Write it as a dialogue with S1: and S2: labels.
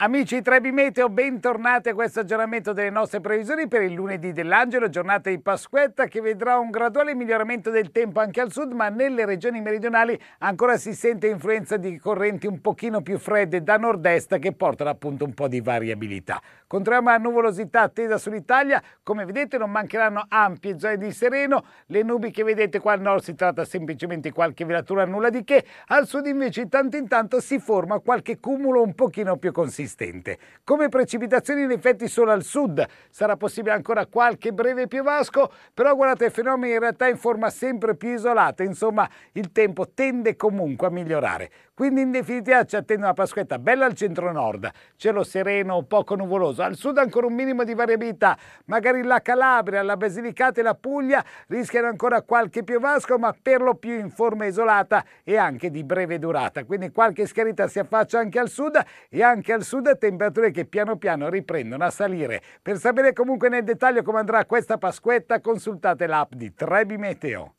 S1: Amici Trebi Meteo, bentornati a questo aggiornamento delle nostre previsioni per il lunedì dell'Angelo, giornata di Pasquetta che vedrà un graduale miglioramento del tempo anche al sud, ma nelle regioni meridionali ancora si sente influenza di correnti un pochino più fredde da nord-est che portano appunto un po' di variabilità. Continuiamo la nuvolosità attesa sull'Italia, come vedete non mancheranno ampie zone di sereno, le nubi che vedete qua al nord si tratta semplicemente di qualche velatura nulla di che, al sud invece tanto in tanto si forma qualche cumulo un pochino più consistente persistente. Come precipitazioni in effetti solo al sud, sarà possibile ancora qualche breve piovasco, però guardate i fenomeni in realtà in forma sempre più isolata, insomma il tempo tende comunque a migliorare. Quindi in definitiva ci attende una Pasquetta bella al centro-nord, cielo sereno, poco nuvoloso, al sud ancora un minimo di variabilità, magari la Calabria, la Basilicata e la Puglia rischiano ancora qualche piovasco, ma per lo più in forma isolata e anche di breve durata. Quindi qualche schiarita si affaccia anche al sud e anche al sud sud, temperature che piano piano riprendono a salire. Per sapere comunque nel dettaglio come andrà questa Pasquetta, consultate l'app di Trebi Meteo.